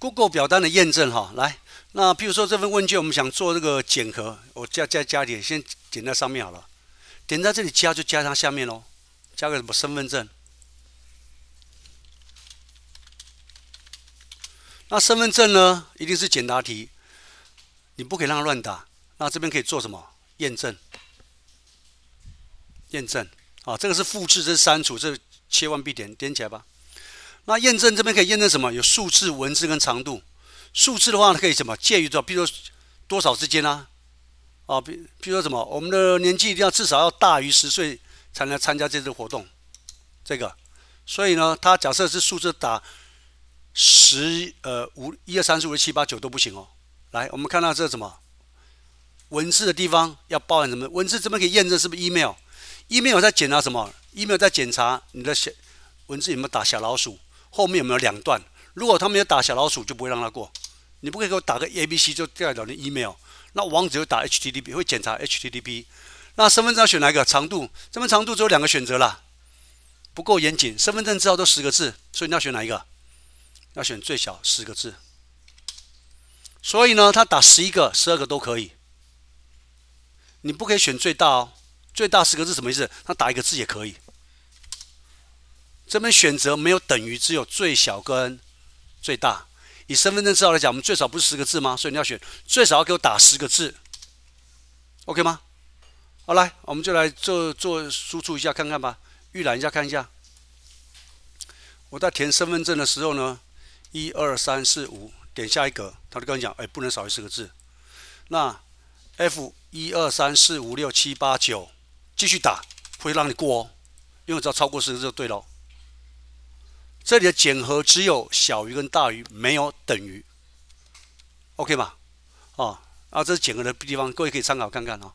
Google 表单的验证哈，来，那譬如说这份问卷，我们想做这个检核，我加加加点，先点在上面好了，点在这里加就加上下面喽，加个什么身份证？那身份证呢，一定是简答题，你不可以让它乱打。那这边可以做什么验证？验证啊，这个是复制，这是删除，这千万必点点起来吧。那验证这边可以验证什么？有数字、文字跟长度。数字的话，它可以什么？介于少？比如说多少之间啊？啊，比比如说什么？我们的年纪一定要至少要大于十岁才能参加这次活动。这个，所以呢，他假设是数字打十，呃，五、一二三四五六七八九都不行哦。来，我们看到这什么？文字的地方要包含什么？文字这边可以验证是不是 email。email 在检查什么？email 在检查你的小文字有没有打小老鼠。后面有没有两段？如果他没有打小老鼠，就不会让他过。你不可以给我打个 A、B、C 就代表你 email。那网址就打 HTTP，会检查 HTTP。那身份证要选哪一个？长度，身份证长度只有两个选择啦，不够严谨。身份证至少都十个字，所以你要选哪一个？要选最小十个字。所以呢，他打十一个、十二个都可以。你不可以选最大哦。最大十个字什么意思？他打一个字也可以。这边选择没有等于，只有最小跟最大。以身份证字号来讲，我们最少不是十个字吗？所以你要选最少，要给我打十个字，OK 吗？好，来，我们就来做做输出一下看看吧，预览一下看一下。我在填身份证的时候呢，一二三四五，点下一格，他就跟你讲，哎，不能少于十个字。那 F 一二三四五六七八九，继续打，会让你过哦，因为只要超过十个字就对了。这里的减和只有小于跟大于，没有等于，OK 吧，哦，啊，这是减和的地方，各位可以参考看看啊。